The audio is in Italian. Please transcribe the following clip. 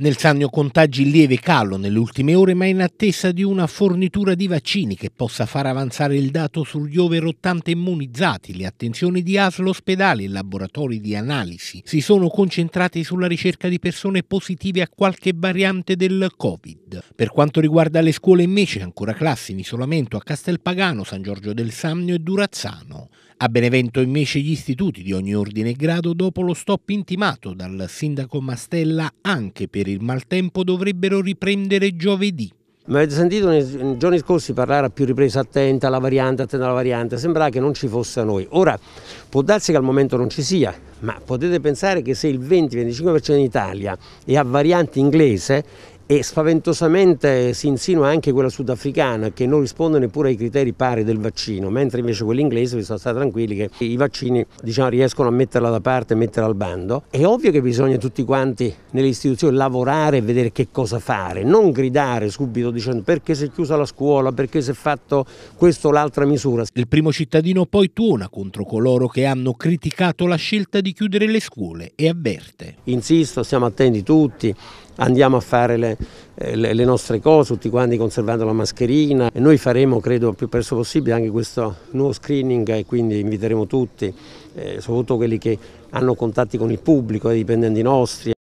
Nel Sannio contagi lieve calo nelle ultime ore, ma in attesa di una fornitura di vaccini che possa far avanzare il dato sugli over 80 immunizzati. Le attenzioni di ASL ospedali e laboratori di analisi si sono concentrate sulla ricerca di persone positive a qualche variante del Covid. Per quanto riguarda le scuole invece, ancora classi in isolamento a Castelpagano, San Giorgio del Sannio e Durazzano. A Benevento invece gli istituti di ogni ordine e grado dopo lo stop intimato dal sindaco Mastella anche per per il maltempo dovrebbero riprendere giovedì. Ma avete sentito nei giorni scorsi parlare a più riprese attenta alla variante, attenta alla variante, sembrava che non ci fosse a noi. Ora può darsi che al momento non ci sia, ma potete pensare che se il 20-25% in Italia è a variante inglese e spaventosamente si insinua anche quella sudafricana che non risponde neppure ai criteri pari del vaccino, mentre invece quella inglese sono stati tranquilli che i vaccini diciamo, riescono a metterla da parte e metterla al bando. È ovvio che bisogna tutti quanti nelle istituzioni lavorare e vedere che cosa fare, non gridare subito dicendo perché si è chiusa la scuola, perché si è fatto questo o l'altra misura. Il primo cittadino poi tuona contro coloro che hanno criticato la scelta di chiudere le scuole e avverte. Insisto, siamo attenti tutti, andiamo a fare le, eh, le, le nostre cose, tutti quanti conservando la mascherina e noi faremo, credo, più presto possibile anche questo nuovo screening e quindi inviteremo tutti, eh, soprattutto quelli che hanno contatti con il pubblico, eh, i dipendenti nostri.